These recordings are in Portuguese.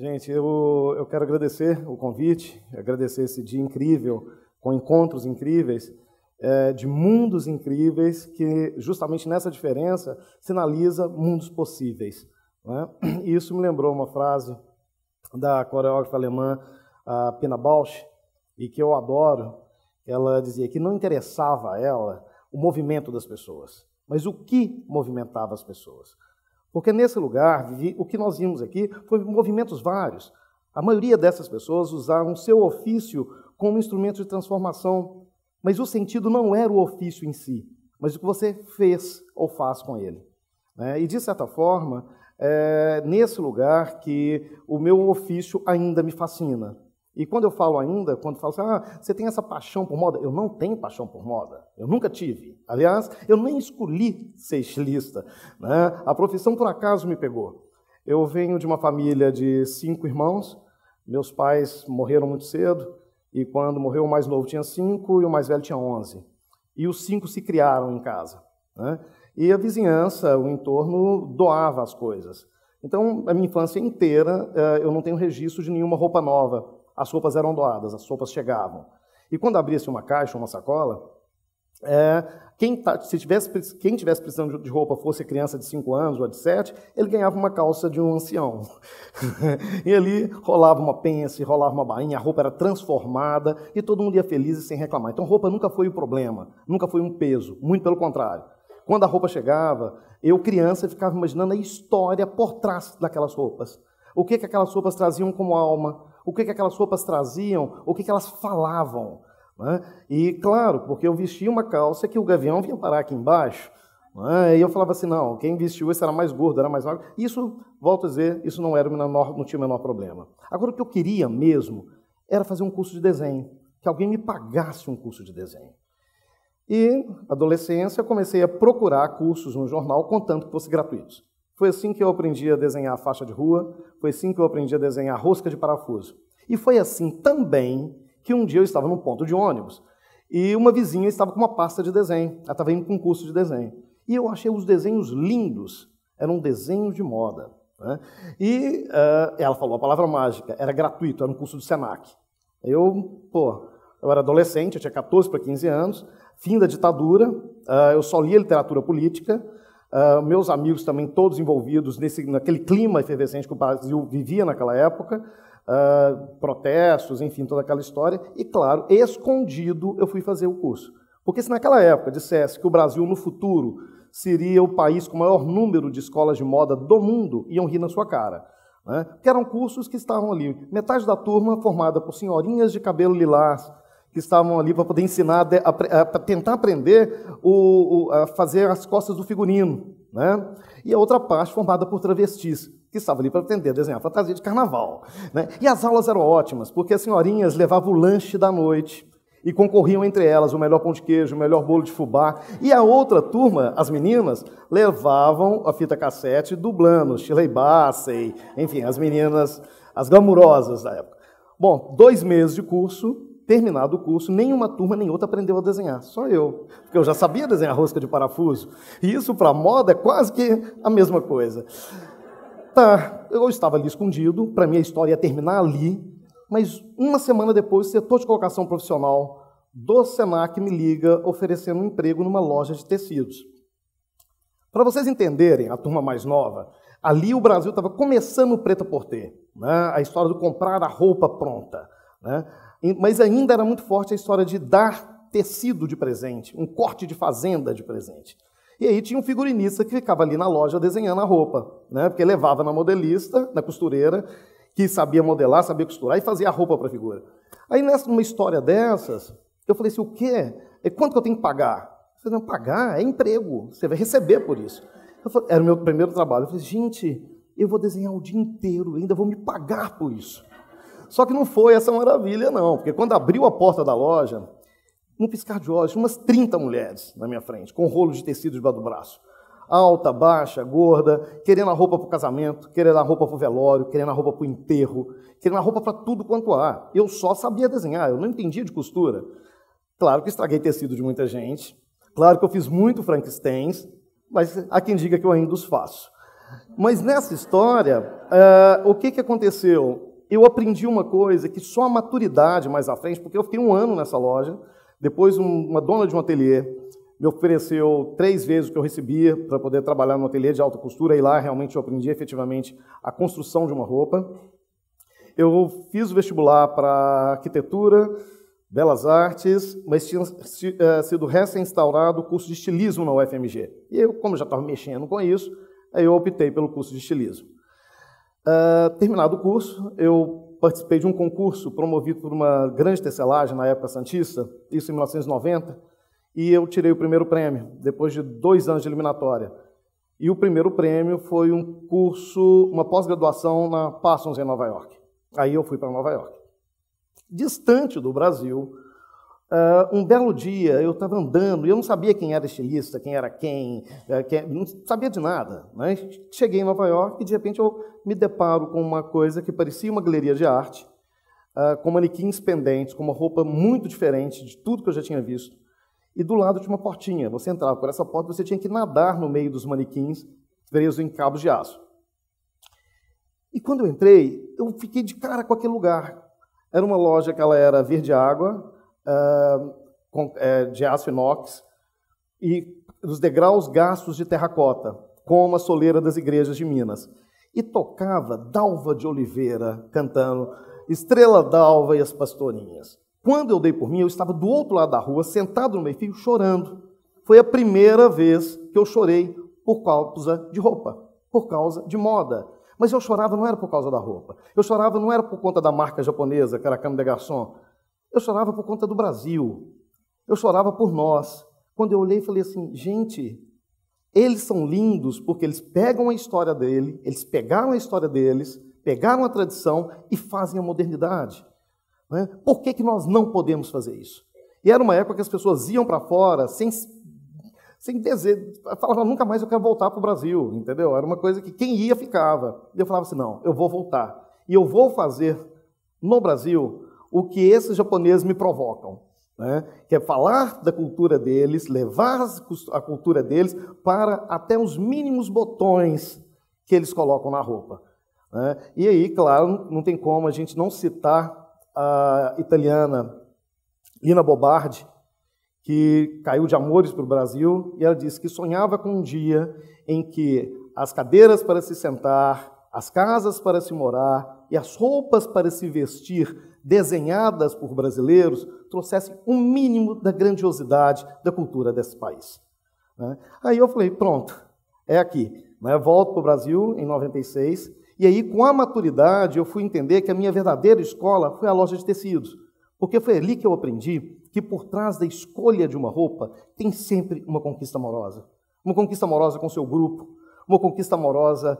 Gente, eu, eu quero agradecer o convite, agradecer esse dia incrível, com encontros incríveis, é, de mundos incríveis, que justamente nessa diferença sinaliza mundos possíveis. Né? E isso me lembrou uma frase da coreógrafa alemã Pina Bausch, e que eu adoro. Ela dizia que não interessava a ela o movimento das pessoas, mas o que movimentava as pessoas. Porque nesse lugar, o que nós vimos aqui foi movimentos vários. A maioria dessas pessoas usaram seu ofício como instrumento de transformação, mas o sentido não era o ofício em si, mas o que você fez ou faz com ele. Né? E, de certa forma, é nesse lugar que o meu ofício ainda me fascina. E quando eu falo ainda, quando falo assim, ah, você tem essa paixão por moda? Eu não tenho paixão por moda. Eu nunca tive. Aliás, eu nem escolhi ser estilista. Né? A profissão, por acaso, me pegou. Eu venho de uma família de cinco irmãos. Meus pais morreram muito cedo. E quando morreu, o mais novo tinha cinco e o mais velho tinha onze. E os cinco se criaram em casa. Né? E a vizinhança, o entorno, doava as coisas. Então, a minha infância inteira, eh, eu não tenho registro de nenhuma roupa nova. As roupas eram doadas, as roupas chegavam. E quando abria-se uma caixa, ou uma sacola, é, quem, tá, se tivesse, quem tivesse precisando de roupa fosse criança de 5 anos ou de 7, ele ganhava uma calça de um ancião. e ali rolava uma pence, rolava uma bainha, a roupa era transformada e todo mundo ia feliz e sem reclamar. Então, roupa nunca foi o problema, nunca foi um peso, muito pelo contrário. Quando a roupa chegava, eu, criança, ficava imaginando a história por trás daquelas roupas. O que, que aquelas roupas traziam como alma? O que, que aquelas roupas traziam? O que, que elas falavam? Né? E claro, porque eu vestia uma calça que o gavião vinha parar aqui embaixo. Né? E eu falava assim: não, quem vestiu esse era mais gordo, era mais magro. Isso, volto a dizer, isso não, era menor, não tinha o menor problema. Agora, o que eu queria mesmo era fazer um curso de desenho, que alguém me pagasse um curso de desenho. E, adolescência, comecei a procurar cursos no jornal, contanto que fossem gratuitos. Foi assim que eu aprendi a desenhar faixa de rua, foi assim que eu aprendi a desenhar rosca de parafuso. E foi assim também que um dia eu estava num ponto de ônibus e uma vizinha estava com uma pasta de desenho, ela estava em um concurso de desenho. E eu achei os desenhos lindos, eram desenhos de moda. Né? E uh, ela falou a palavra mágica, era gratuito, era um curso do SENAC. Eu, pô, eu era adolescente, eu tinha 14 para 15 anos, fim da ditadura, uh, eu só lia literatura política, uh, meus amigos também todos envolvidos nesse, naquele clima efervescente que o Brasil vivia naquela época, uh, protestos, enfim, toda aquela história. E, claro, escondido eu fui fazer o curso. Porque se naquela época dissesse que o Brasil no futuro seria o país com o maior número de escolas de moda do mundo, iam rir na sua cara. Né? Que eram cursos que estavam ali, metade da turma formada por senhorinhas de cabelo lilás, que estavam ali para poder ensinar, para tentar aprender o, o, a fazer as costas do figurino. Né? E a outra parte formada por travestis que estava ali para aprender a desenhar fantasia de carnaval. Né? E as aulas eram ótimas, porque as senhorinhas levavam o lanche da noite e concorriam entre elas o melhor pão de queijo, o melhor bolo de fubá. E a outra turma, as meninas, levavam a fita cassete dublando Shirley Bassey, enfim, as meninas, as glamurosas da época. Bom, dois meses de curso, terminado o curso, nenhuma turma nem outra aprendeu a desenhar, só eu, porque eu já sabia desenhar rosca de parafuso. E isso para moda é quase que a mesma coisa tá, eu estava ali escondido, para mim a história ia terminar ali, mas uma semana depois, o setor de colocação profissional do Senac me liga oferecendo um emprego numa loja de tecidos. Para vocês entenderem, a turma mais nova, ali o Brasil estava começando o preto porter, né? a história do comprar a roupa pronta. Né? Mas ainda era muito forte a história de dar tecido de presente, um corte de fazenda de presente. E aí tinha um figurinista que ficava ali na loja desenhando a roupa, né? Porque levava na modelista, na costureira, que sabia modelar, sabia costurar e fazia a roupa para a figura. Aí nessa numa história dessas, eu falei assim: "O quê? É quanto que eu tenho que pagar?" Você não pagar é emprego, você vai receber por isso. Falei, era o meu primeiro trabalho. Eu falei: "Gente, eu vou desenhar o dia inteiro, ainda vou me pagar por isso." Só que não foi essa maravilha não, porque quando abriu a porta da loja, no piscar de olhos, umas 30 mulheres na minha frente, com rolos de tecido debaixo do braço. Alta, baixa, gorda, querendo a roupa para o casamento, querendo a roupa para o velório, querendo a roupa para o enterro, querendo a roupa para tudo quanto há. Eu só sabia desenhar, eu não entendia de costura. Claro que estraguei tecido de muita gente, claro que eu fiz muito Frankensteins, mas há quem diga que eu ainda os faço. Mas nessa história, uh, o que, que aconteceu? Eu aprendi uma coisa que só a maturidade mais à frente, porque eu fiquei um ano nessa loja, depois, uma dona de um ateliê me ofereceu três vezes o que eu recebia para poder trabalhar no ateliê de alta costura, e lá realmente eu aprendi efetivamente a construção de uma roupa. Eu fiz o vestibular para arquitetura, belas artes, mas tinha eh, sido recém-instaurado o curso de estilismo na UFMG. E eu, como já estava mexendo com isso, aí eu optei pelo curso de estilismo. Uh, terminado o curso, eu participei de um concurso promovido por uma grande tecelagem na época santista, isso em 1990, e eu tirei o primeiro prêmio, depois de dois anos de eliminatória. E o primeiro prêmio foi um curso, uma pós-graduação na Parsons, em Nova York. Aí eu fui para Nova York. Distante do Brasil, Uh, um belo dia eu estava andando e eu não sabia quem era estilista, quem era quem, eh, quem não sabia de nada. Né? Cheguei em Nova York e de repente eu me deparo com uma coisa que parecia uma galeria de arte, uh, com manequins pendentes, com uma roupa muito diferente de tudo que eu já tinha visto. E do lado tinha uma portinha. Você entrava por essa porta, você tinha que nadar no meio dos manequins presos em cabos de aço. E quando eu entrei, eu fiquei de cara com aquele lugar. Era uma loja que ela era verde água, é, de aço inox e dos degraus gastos de terracota, como a soleira das igrejas de Minas. E tocava Dalva de Oliveira cantando Estrela d'Alva e as Pastorinhas. Quando eu dei por mim, eu estava do outro lado da rua, sentado no meio filho chorando. Foi a primeira vez que eu chorei por causa de roupa, por causa de moda. Mas eu chorava não era por causa da roupa. Eu chorava não era por conta da marca japonesa, que era a Cama de Garçom. Eu chorava por conta do Brasil. Eu chorava por nós. Quando eu olhei, falei assim: gente, eles são lindos porque eles pegam a história dele, eles pegaram a história deles, pegaram a tradição e fazem a modernidade. Né? Por que, que nós não podemos fazer isso? E era uma época que as pessoas iam para fora sem, sem desejo, falavam, nunca mais eu quero voltar para o Brasil, entendeu? Era uma coisa que quem ia ficava. E eu falava assim: não, eu vou voltar. E eu vou fazer no Brasil o que esses japoneses me provocam. Né? Que é falar da cultura deles, levar a cultura deles para até os mínimos botões que eles colocam na roupa. Né? E aí, claro, não tem como a gente não citar a italiana Lina Bobardi, que caiu de amores para o Brasil, e ela disse que sonhava com um dia em que as cadeiras para se sentar, as casas para se morar, e as roupas para se vestir desenhadas por brasileiros trouxessem um mínimo da grandiosidade da cultura desse país. Né? Aí eu falei, pronto, é aqui. Né? Volto para o Brasil em 96, e aí com a maturidade eu fui entender que a minha verdadeira escola foi a loja de tecidos, porque foi ali que eu aprendi que por trás da escolha de uma roupa tem sempre uma conquista amorosa. Uma conquista amorosa com seu grupo, uma conquista amorosa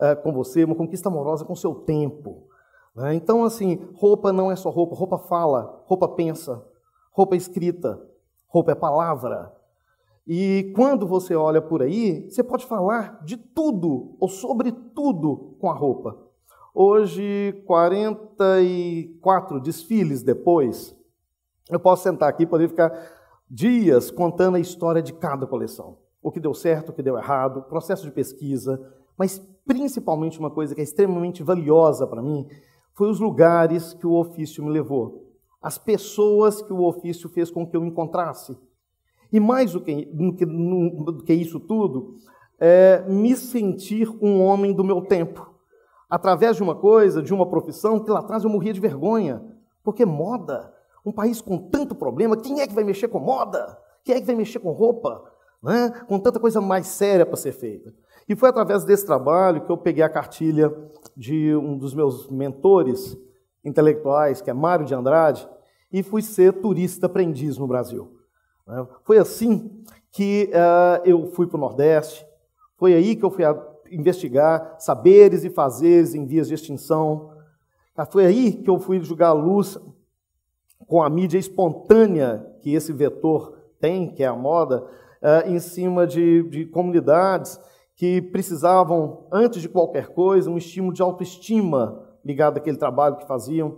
é, com você, uma conquista amorosa com seu tempo. Né? Então, assim, roupa não é só roupa, roupa fala, roupa pensa, roupa é escrita, roupa é palavra. E quando você olha por aí, você pode falar de tudo ou sobre tudo com a roupa. Hoje, 44 desfiles depois, eu posso sentar aqui e poder ficar dias contando a história de cada coleção. O que deu certo, o que deu errado, processo de pesquisa, mas principalmente uma coisa que é extremamente valiosa para mim, foi os lugares que o ofício me levou, as pessoas que o ofício fez com que eu encontrasse. E mais do que, do que isso tudo, é me sentir um homem do meu tempo, através de uma coisa, de uma profissão que lá atrás eu morria de vergonha, porque moda, um país com tanto problema, quem é que vai mexer com moda? Quem é que vai mexer com roupa? Né? Com tanta coisa mais séria para ser feita. E foi através desse trabalho que eu peguei a cartilha de um dos meus mentores intelectuais, que é Mário de Andrade, e fui ser turista aprendiz no Brasil. Né? Foi assim que uh, eu fui para o Nordeste, foi aí que eu fui investigar saberes e fazeres em vias de extinção, ah, foi aí que eu fui jogar a luz com a mídia espontânea que esse vetor tem, que é a moda, uh, em cima de, de comunidades que precisavam, antes de qualquer coisa, um estímulo de autoestima ligado àquele trabalho que faziam.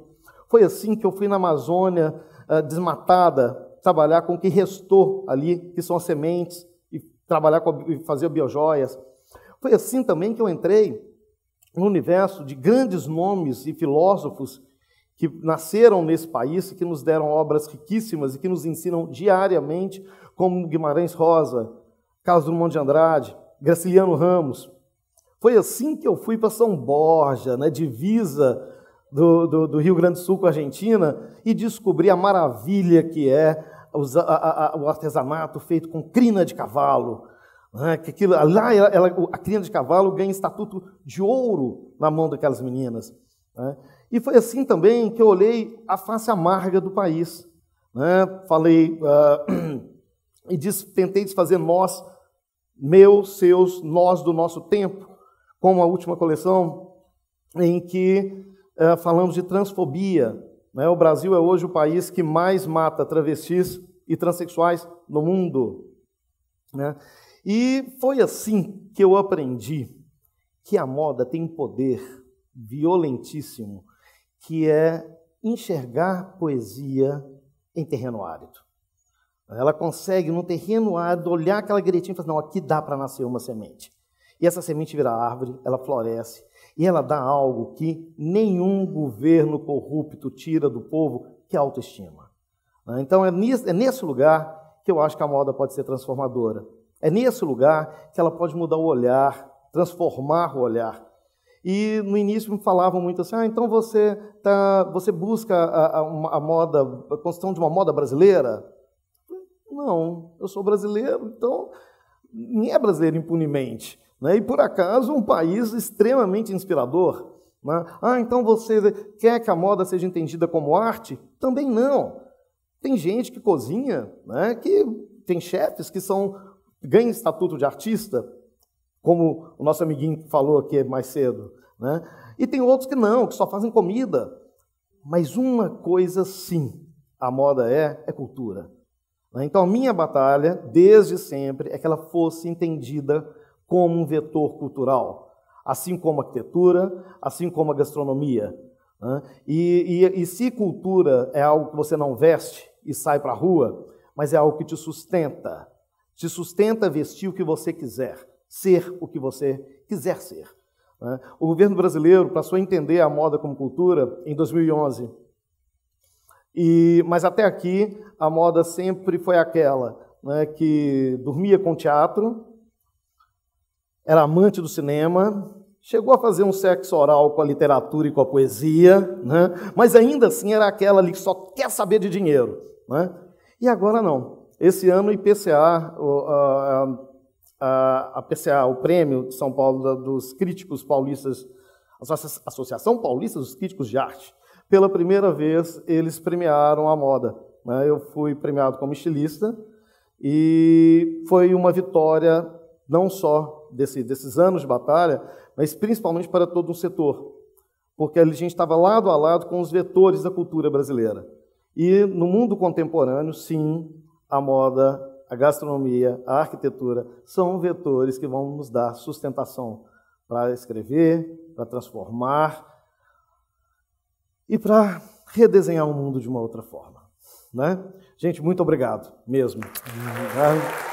Foi assim que eu fui na Amazônia ah, desmatada trabalhar com o que restou ali, que são as sementes, e trabalhar com e fazer biojoias. Foi assim também que eu entrei no universo de grandes nomes e filósofos que nasceram nesse país, que nos deram obras riquíssimas e que nos ensinam diariamente, como Guimarães Rosa, Carlos Drummond de Andrade, Graciliano Ramos. Foi assim que eu fui para São Borja, na divisa do, do, do, Rio Grande do Sul com a Argentina, e descobri a maravilha que é o artesanato feito com crina de cavalo. Né? Que aquilo, lá ela, ela, a crina de cavalo ganha estatuto de ouro na mão daquelas meninas. Né? E foi assim também que eu olhei a face amarga do país. Né? Falei uh, e tentei desfazer nós meus, seus, nós do nosso tempo, como a última coleção em que eh, falamos de transfobia. Né? O Brasil é hoje o país que mais mata travestis e transexuais no mundo. Né? E foi assim que eu aprendi que a moda tem um poder violentíssimo, que é enxergar poesia em terreno árido. Ela consegue, no terreno árido, olhar aquela gretinha e falar: assim, não, aqui dá para nascer uma semente. E essa semente vira árvore, ela floresce, e ela dá algo que nenhum governo corrupto tira do povo, que é a autoestima. Né? Então é, é nesse lugar que eu acho que a moda pode ser transformadora. É nesse lugar que ela pode mudar o olhar, transformar o olhar. E no início me falavam muito assim: ah, então você, tá, você busca a, a, a moda, a construção de uma moda brasileira? Não, eu sou brasileiro, então ninguém é brasileiro impunemente. Né? E por acaso, um país extremamente inspirador. Né? Ah, então você quer que a moda seja entendida como arte? Também não. Tem gente que cozinha, né? que tem chefes que são ganham estatuto de artista, como o nosso amiguinho falou aqui mais cedo. Né? E tem outros que não, que só fazem comida. Mas uma coisa sim, a moda é, é cultura. Né? Então, a minha batalha, desde sempre, é que ela fosse entendida como um vetor cultural, assim como a arquitetura, assim como a gastronomia. Né? E, e, e se cultura é algo que você não veste e sai para a rua, mas é algo que te sustenta, te sustenta vestir o que você quiser, ser o que você quiser ser. Né? O governo brasileiro passou a entender a moda como cultura em 2011, e, mas até aqui a moda sempre foi aquela né, que dormia com teatro, era amante do cinema, chegou a fazer um sexo oral com a literatura e com a poesia, né? mas ainda assim era aquela ali que só quer saber de dinheiro. Né? E agora não. Esse ano o IPCA, o, a, a, a, PCA, o Prêmio de São Paulo dos Críticos Paulistas, a Associação Paulista dos Críticos de Arte, pela primeira vez eles premiaram a moda. Né? Eu fui premiado como estilista e foi uma vitória não só desse, desses anos de batalha, mas principalmente para todo o setor, porque a gente estava lado a lado com os vetores da cultura brasileira. E no mundo contemporâneo, sim, a moda, a gastronomia, a arquitetura são vetores que vão nos dar sustentação para escrever, para transformar, e para redesenhar o mundo de uma outra forma. Né? Gente, muito obrigado mesmo. Obrigado.